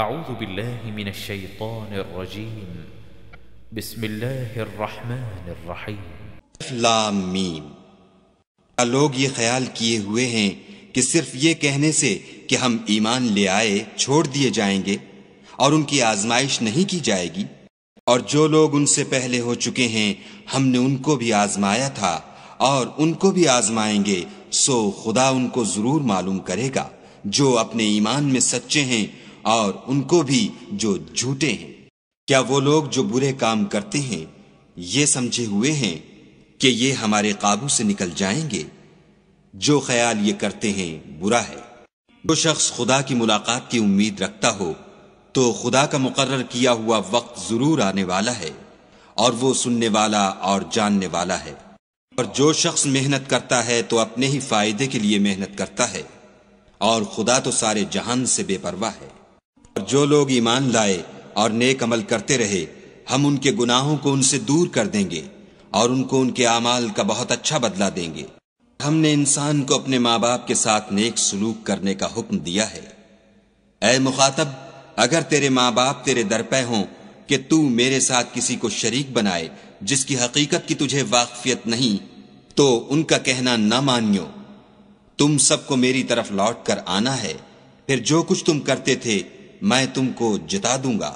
أعوذ بالله من الشيطان الرجيم بسم الله الرحمن الرحيم लाम मीम क्या लोग ये ख्याल किए हुए हैं कि सिर्फ ये कहने से कि हम ईमान ले आए छोड़ दिए जाएंगे और उनकी आजमाइश नहीं की जाएगी और जो लोग उनसे पहले हो चुके हैं हमने उनको भी आजमाया था और उनको भी आजमाएंगे सो खुदा उनको जरूर मालूम करेगा जो अपने ईमान में सच्चे हैं और उनको भी जो झूठे हैं क्या वो लोग जो बुरे काम करते हैं ये समझे हुए हैं कि ये हमारे काबू से निकल जाएंगे जो ख्याल ये करते हैं बुरा है जो शख्स खुदा की मुलाकात की उम्मीद रखता हो तो खुदा का मुकर किया हुआ वक्त जरूर आने वाला है और वो सुनने वाला और जानने वाला है और जो शख्स मेहनत करता है तो अपने ही फायदे के लिए मेहनत करता है और खुदा तो सारे जहान से बेपरवाह है और जो लोग ईमान लाए और नेक अमल करते रहे हम उनके गुनाहों को उनसे दूर कर देंगे और उनको उनके अमाल का बहुत अच्छा बदला देंगे हमने इंसान को अपने माँ बाप के साथ नेक सलूक करने का हुक्म दिया है ए मुखातब अगर तेरे माँ बाप तेरे दरपे हों कि तू मेरे साथ किसी को शरीक बनाए जिसकी हकीकत की तुझे वाकफियत नहीं तो उनका कहना ना मानियो तुम सबको मेरी तरफ लौट कर आना है फिर जो कुछ तुम करते थे मैं तुमको जिता दूंगा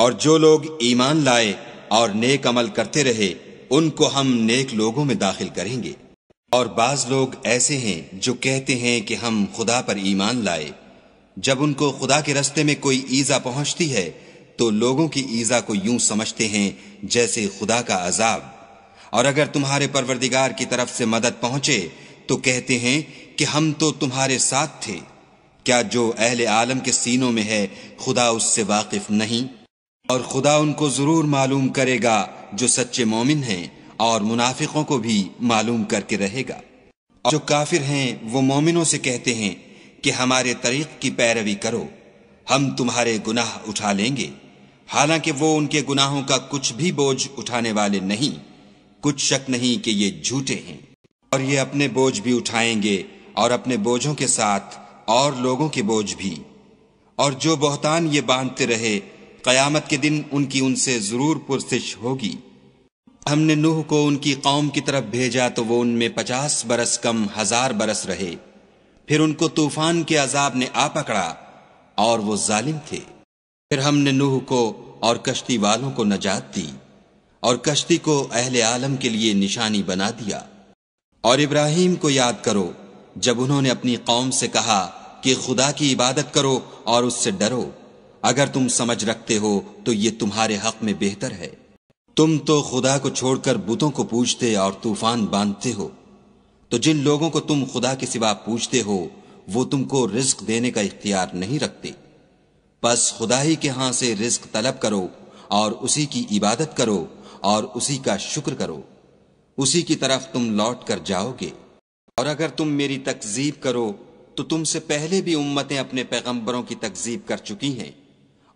और जो लोग ईमान लाए और नेक अमल करते रहे उनको हम नेक लोगों में दाखिल करेंगे और बाज लोग ऐसे हैं जो कहते हैं कि हम खुदा पर ईमान लाए जब उनको खुदा के रस्ते में कोई ईजा पहुंचती है तो लोगों की ईजा को यूं समझते हैं जैसे खुदा का अजाब और अगर तुम्हारे परवरदिगार की तरफ से मदद पहुंचे तो कहते हैं कि हम तो तुम्हारे साथ थे क्या जो अहल आलम के सीनों में है खुदा उससे वाकिफ नहीं और खुदा उनको जरूर मालूम करेगा जो सच्चे मोमिन हैं और मुनाफिकों को भी मालूम करके रहेगा और जो काफिर हैं वो मोमिनों से कहते हैं कि हमारे तरीक की पैरवी करो हम तुम्हारे गुनाह उठा लेंगे हालांकि वो उनके गुनाहों का कुछ भी बोझ उठाने वाले नहीं कुछ शक नहीं कि ये झूठे हैं और ये अपने बोझ भी उठाएंगे और अपने बोझों के साथ और लोगों के बोझ भी और जो बहुतान ये बांधते रहे कयामत के दिन उनकी उनसे जरूर पुरसिश होगी हमने नूह को उनकी कौम की तरफ भेजा तो वो उनमें पचास बरस कम हजार बरस रहे फिर उनको तूफान के अजाब ने आ पकड़ा और वो जालिम थे फिर हमने नूह को और कश्ती वालों को नजात दी और कश्ती को अहले आलम के लिए निशानी बना दिया और इब्राहिम को याद करो जब उन्होंने अपनी कौम से कहा कि खुदा की इबादत करो और उससे डरो अगर तुम समझ रखते हो तो ये तुम्हारे हक में बेहतर है तुम तो खुदा को छोड़कर बुतों को पूजते और तूफान बांधते हो तो जिन लोगों को तुम खुदा के सिवा पूजते हो वो तुमको रिस्क देने का इख्तियार नहीं रखते बस खुदा ही के हां से रिस्क तलब करो और उसी की इबादत करो और उसी का शुक्र करो उसी की तरफ तुम लौट कर जाओगे और अगर तुम मेरी तकजीब करो तो तुमसे पहले भी उम्मतें अपने पैगंबरों की तकजीब कर चुकी हैं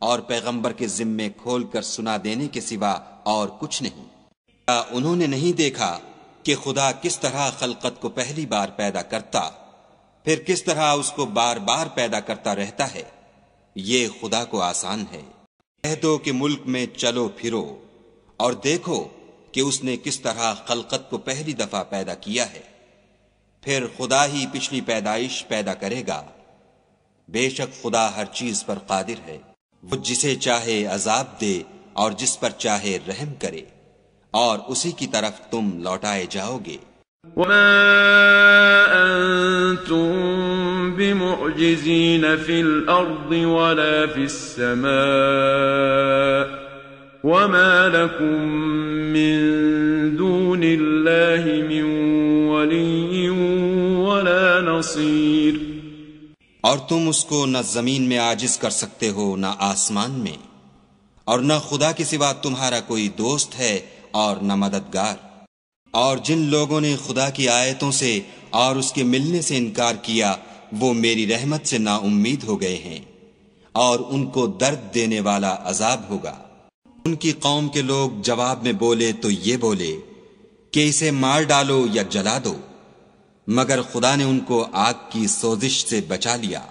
और पैगंबर के जिम्मे खोल कर सुना देने के सिवा और कुछ नहीं क्या उन्होंने नहीं देखा कि खुदा किस तरह खलकत को पहली बार पैदा करता फिर किस तरह उसको बार बार पैदा करता रहता है ये खुदा को आसान है कह दो कि मुल्क में चलो फिरो और देखो कि उसने किस तरह खलकत को पहली दफा पैदा किया है फिर खुदा ही पिछली पैदाइश पैदा करेगा बेशक खुदा हर चीज पर कादिर है वो जिसे चाहे अजाब दे और जिस पर चाहे रहम करे और उसी की तरफ तुम लौटाए जाओगे بمعجزين في الأرض ولا في السماء बसीर और तुम उसको न जमीन में आजिज कर सकते हो न आसमान में और न खुदा के सिवा तुम्हारा कोई दोस्त है और न मददगार और जिन लोगों ने खुदा की आयतों से और उसके मिलने से इनकार किया वो मेरी रहमत से ना उम्मीद हो गए हैं और उनको दर्द देने वाला अजाब होगा उनकी कौम के लोग जवाब में बोले तो ये बोले कि इसे मार डालो या जला दो मगर खुदा ने उनको आग की सोजिश से बचा लिया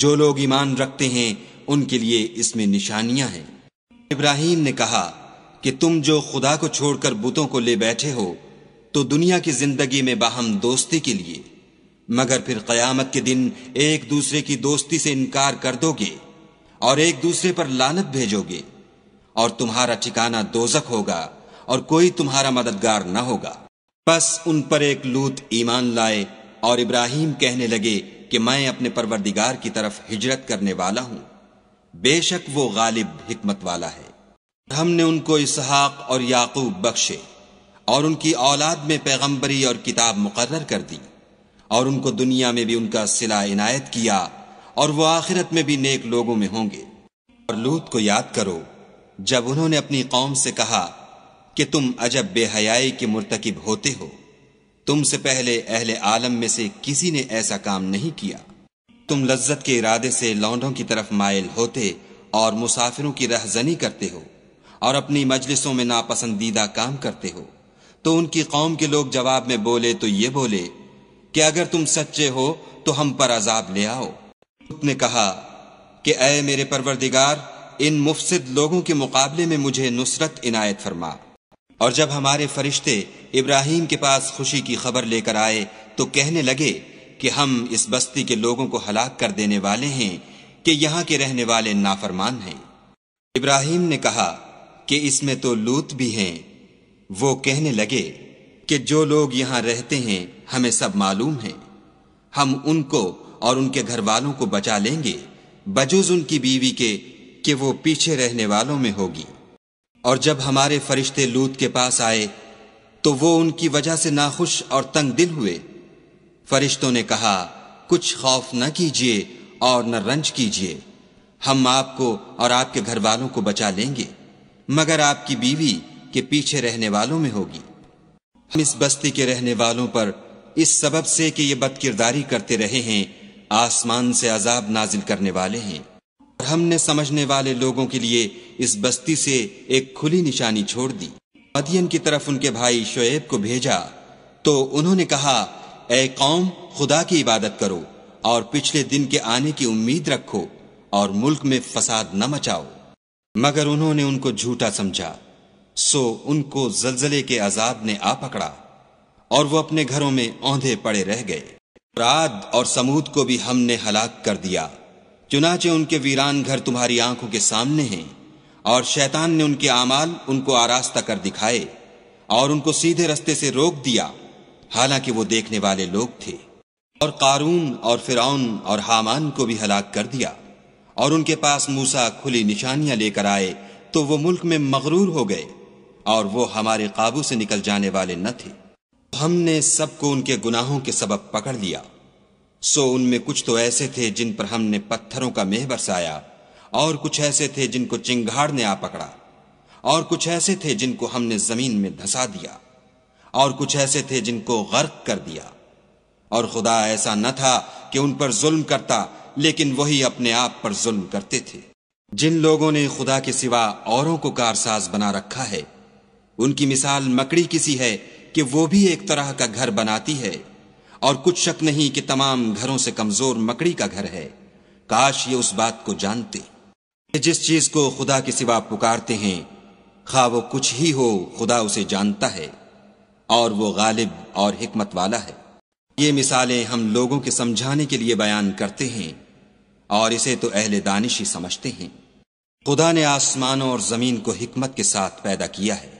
जो लोग ईमान रखते हैं उनके लिए इसमें निशानियां हैं इब्राहिम ने कहा कि तुम जो खुदा को छोड़कर बुतों को ले बैठे हो तो दुनिया की जिंदगी में बाहम दोस्ती के लिए मगर फिर कयामत के दिन एक दूसरे की दोस्ती से इनकार कर दोगे और एक दूसरे पर लानत भेजोगे और तुम्हारा ठिकाना दोजक होगा और कोई तुम्हारा मददगार न होगा बस उन पर एक लूत ईमान लाए और इब्राहिम कहने लगे कि मैं अपने परवरदिगार की तरफ हिजरत करने वाला हूं बेशक वो गालिब हिकमत वाला है हमने उनको इसहाक और याकूब बख्शे और उनकी औलाद में पैगंबरी और किताब मुकर्र कर दी और उनको दुनिया में भी उनका सिला इनायत किया और वो आखिरत में भी नेक लोगों में होंगे और लूत को याद करो जब उन्होंने अपनी कौम से कहा कि तुम अजब बेहयाई के मुर्तकब होते हो तुमसे पहले अहले आलम में से किसी ने ऐसा काम नहीं किया तुम लज्जत के इरादे से लौंडों की तरफ मायल होते और मुसाफिरों की रहजनी करते हो और अपनी मजलिसों में नापसंदीदा काम करते हो तो उनकी कौम के लोग जवाब में बोले तो ये बोले कि अगर तुम सच्चे हो तो हम पर अजाब ले आओ उसने कहा कि अय मेरे परवरदिगार इन मुफसद लोगों के मुकाबले में मुझे नुसरत इनायत फरमा और जब हमारे फरिश्ते इब्राहिम के पास खुशी की खबर लेकर आए तो कहने लगे कि हम इस बस्ती के लोगों को हलाक कर देने वाले हैं कि यहाँ के रहने वाले नाफरमान हैं इब्राहिम ने कहा कि इसमें तो लूत भी हैं वो कहने लगे कि जो लोग यहाँ रहते हैं हमें सब मालूम है हम उनको और उनके घर वालों को बचा लेंगे बजूज उनकी बीवी के कि वो पीछे रहने वालों में होगी और जब हमारे फरिश्ते लूत के पास आए तो वो उनकी वजह से नाखुश और तंग दिल हुए फरिश्तों ने कहा कुछ खौफ न कीजिए और न रंज कीजिए हम आपको और आपके घर वालों को बचा लेंगे मगर आपकी बीवी के पीछे रहने वालों में होगी हम इस बस्ती के रहने वालों पर इस सबब से कि ये बदकिरदारी करते रहे हैं आसमान से अजाब नाजिल करने वाले हैं और हमने समझने वाले लोगों के लिए इस बस्ती से एक खुली निशानी छोड़ दी मदियन की तरफ उनके भाई शोएब को भेजा तो उन्होंने कहा ए कौम खुदा की इबादत करो और पिछले दिन के आने की उम्मीद रखो और मुल्क में फसाद न मचाओ मगर उन्होंने उनको झूठा समझा सो उनको जलजले के अजाब ने आ पकड़ा और वो अपने घरों में औंधे पड़े रह गए रात और समूद को भी हमने हलाक कर दिया चुनाचे उनके वीरान घर तुम्हारी आंखों के सामने हैं और शैतान ने उनके आमाल उनको आरास्ता कर दिखाए और उनको सीधे रास्ते से रोक दिया हालांकि वो देखने वाले लोग थे और कारून और फिराउन और हामान को भी हलाक कर दिया और उनके पास मूसा खुली निशानियां लेकर आए तो वो मुल्क में मगरूर हो गए और वो हमारे काबू से निकल जाने वाले न थे हमने सबको उनके गुनाहों के सबब पकड़ लिया सो उनमें कुछ तो ऐसे थे जिन पर हमने पत्थरों का मेह बरसाया और कुछ ऐसे थे जिनको चिंगाड़ ने आ पकड़ा और कुछ ऐसे थे जिनको हमने जमीन में धंसा दिया और कुछ ऐसे थे जिनको गर्क कर दिया और खुदा ऐसा न था कि उन पर जुल्म करता लेकिन वही अपने आप पर जुल्म करते थे जिन लोगों ने खुदा के सिवा औरों को कारसाज बना रखा है उनकी मिसाल मकड़ी किसी है कि वो भी एक तरह का घर बनाती है और कुछ शक नहीं कि तमाम घरों से कमजोर मकड़ी का घर है काश ये उस बात को जानते जिस चीज को खुदा के सिवा पुकारते हैं खा वो कुछ ही हो खुदा उसे जानता है और वो गालिब और हिकमत वाला है ये मिसालें हम लोगों के समझाने के लिए बयान करते हैं और इसे तो अहले दानिश ही समझते हैं खुदा ने आसमानों और जमीन को हिकमत के साथ पैदा किया है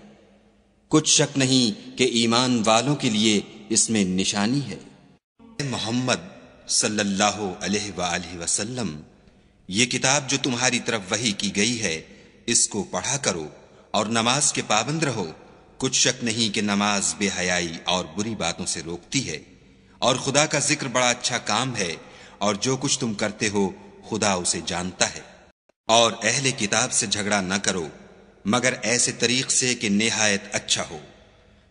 कुछ शक नहीं कि ईमान वालों के लिए इसमें निशानी है मोहम्मद सल्लल्लाहु अलैहि वसल्लम ये किताब जो तुम्हारी तरफ वही की गई है इसको पढ़ा करो और नमाज के पाबंद रहो कुछ शक नहीं कि नमाज बेहयाई और बुरी बातों से रोकती है और खुदा का जिक्र बड़ा अच्छा काम है और जो कुछ तुम करते हो खुदा उसे जानता है और अहले किताब से झगड़ा न करो मगर ऐसे तरीक से कि नहायत अच्छा हो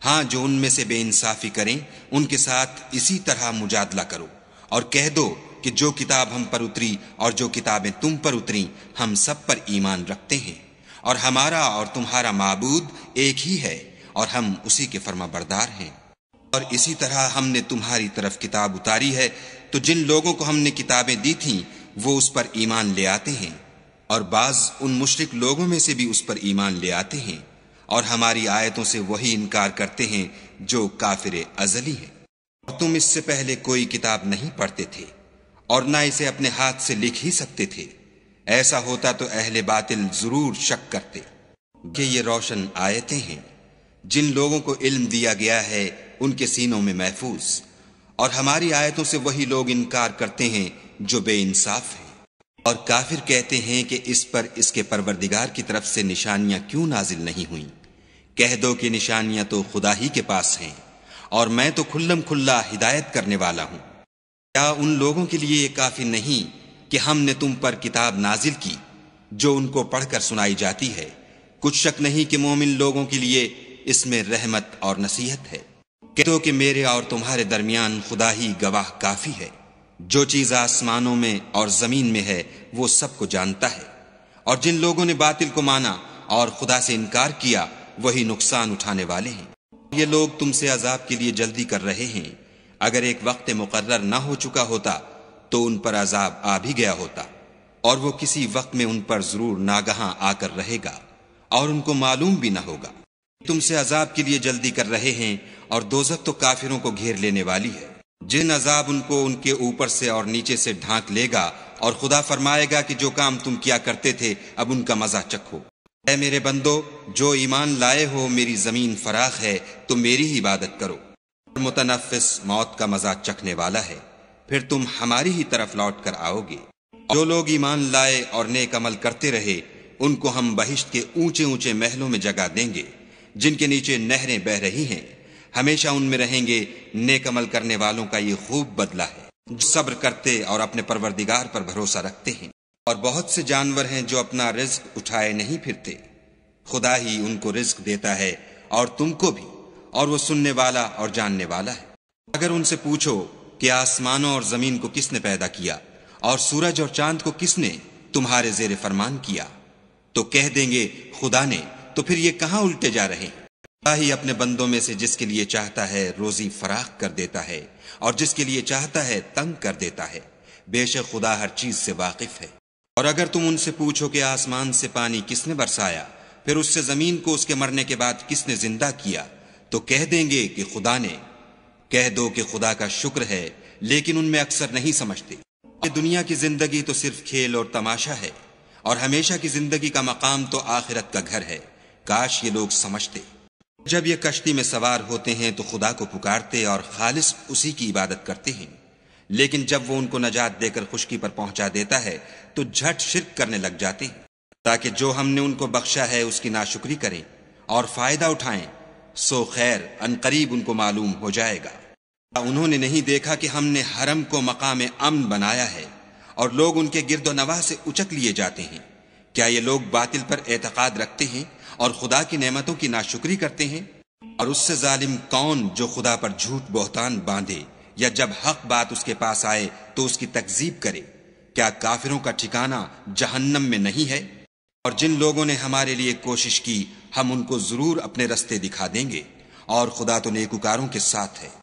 हाँ जो उनमें से बेइंसाफी करें उनके साथ इसी तरह मुजादला करो और कह दो कि जो किताब हम पर उतरी और जो किताबें तुम पर उतरी हम सब पर ईमान रखते हैं और हमारा और तुम्हारा मबूद एक ही है और हम उसी के फर्मा बरदार हैं और इसी तरह हमने तुम्हारी तरफ किताब उतारी है तो जिन लोगों को हमने किताबें दी थीं वो उस पर ईमान ले आते हैं और बाज उन मुशरक लोगों में से भी उस पर ईमान ले आते हैं और हमारी आयतों से वही इनकार करते हैं जो काफिर अजली है और तुम इससे पहले कोई किताब नहीं पढ़ते थे और ना इसे अपने हाथ से लिख ही सकते थे ऐसा होता तो अहले बातिल जरूर शक करते कि ये रोशन आयतें हैं जिन लोगों को इल्म दिया गया है उनके सीनों में महफूज और हमारी आयतों से वही लोग इनकार करते हैं जो बे इंसाफ हैं और काफिर कहते हैं कि इस पर इसके परवरदिगार की तरफ से निशानियां क्यों नाजिल नहीं हुई कह दो कि निशानियां तो खुदा ही के पास हैं और मैं तो खुल्लम खुल्ला हिदायत करने वाला हूं क्या उन लोगों के लिए काफी नहीं कि हमने तुम पर किताब नाजिल की जो उनको पढ़कर सुनाई जाती है कुछ शक नहीं कि मोमिन लोगों के लिए इसमें रहमत और नसीहत है कह दो कि मेरे और तुम्हारे दरमियान खुदा ही गवाह काफी है जो चीज आसमानों में और जमीन में है वो सबको जानता है और जिन लोगों ने बातिल को माना और खुदा से इनकार किया वही नुकसान उठाने वाले हैं ये लोग तुमसे अजाब के लिए जल्दी कर रहे हैं अगर एक वक्त मुकर्र ना हो चुका होता तो उन पर अजाब आ भी गया होता और वो किसी वक्त में उन पर जरूर नागहा आकर रहेगा और उनको मालूम भी ना होगा तुमसे अजाब के लिए जल्दी कर रहे हैं और दोजक तो काफिरों को घेर लेने वाली है जिन अजाब उनको उनके ऊपर से और नीचे से ढांक लेगा और खुदा फरमाएगा कि जो काम तुम किया करते थे अब उनका मजा चखो ऐ मेरे बंदो जो ईमान लाए हो मेरी जमीन फराख है तो मेरी ही इबादत करो मुतनफिस मौत का मजा चखने वाला है फिर तुम हमारी ही तरफ लौट कर आओगे जो लोग ईमान लाए और नेक अमल करते रहे उनको हम बहिश्त के ऊंचे ऊंचे महलों में जगा देंगे जिनके नीचे नहरें बह रही हैं हमेशा उनमें रहेंगे नेक अमल करने वालों का ये खूब बदला है जो सब्र करते और अपने परवरदिगार पर भरोसा रखते हैं और बहुत से जानवर हैं जो अपना रिस्क उठाए नहीं फिरते खुदा ही उनको रिस्क देता है और तुमको भी और वो सुनने वाला और जानने वाला है अगर उनसे पूछो कि आसमानों और जमीन को किसने पैदा किया और सूरज और चांद को किसने तुम्हारे जेर फरमान किया तो कह देंगे खुदा ने तो फिर ये कहां उल्टे जा रहे खुदा ही अपने बंदों में से जिसके लिए चाहता है रोजी फराख कर देता है और जिसके लिए चाहता है तंग कर देता है बेशक खुदा हर चीज से वाकिफ है और अगर तुम उनसे पूछो कि आसमान से पानी किसने बरसाया फिर उससे जमीन को उसके मरने के बाद किसने जिंदा किया तो कह देंगे कि खुदा ने कह दो कि खुदा का शुक्र है लेकिन उनमें अक्सर नहीं समझते कि दुनिया की जिंदगी तो सिर्फ खेल और तमाशा है और हमेशा की जिंदगी का मकाम तो आखिरत का घर है काश ये लोग समझते जब ये कश्ती में सवार होते हैं तो खुदा को पुकारते और खालिश उसी की इबादत करते हैं लेकिन जब वो उनको नजात देकर खुशकी पर पहुंचा देता है तो झट शिरक करने लग जाते हैं ताकि जो हमने उनको बख्शा है उसकी नाशुक्री करें और फायदा उठाएं सो खैर अनकरीब उनको मालूम हो जाएगा उन्होंने नहीं देखा कि हमने हरम को मकाम अमन बनाया है और लोग उनके गिरद नवाह से उचक लिए जाते हैं क्या ये लोग बातिल पर एतकाद रखते हैं और खुदा की नेमतों की नाशुक्री करते हैं और उससे जालिम कौन जो खुदा पर झूठ बोहतान बांधे या जब हक बात उसके पास आए तो उसकी तकजीब करे क्या काफिरों का ठिकाना जहन्नम में नहीं है और जिन लोगों ने हमारे लिए कोशिश की हम उनको जरूर अपने रस्ते दिखा देंगे और खुदा तो नेकुकारों के साथ है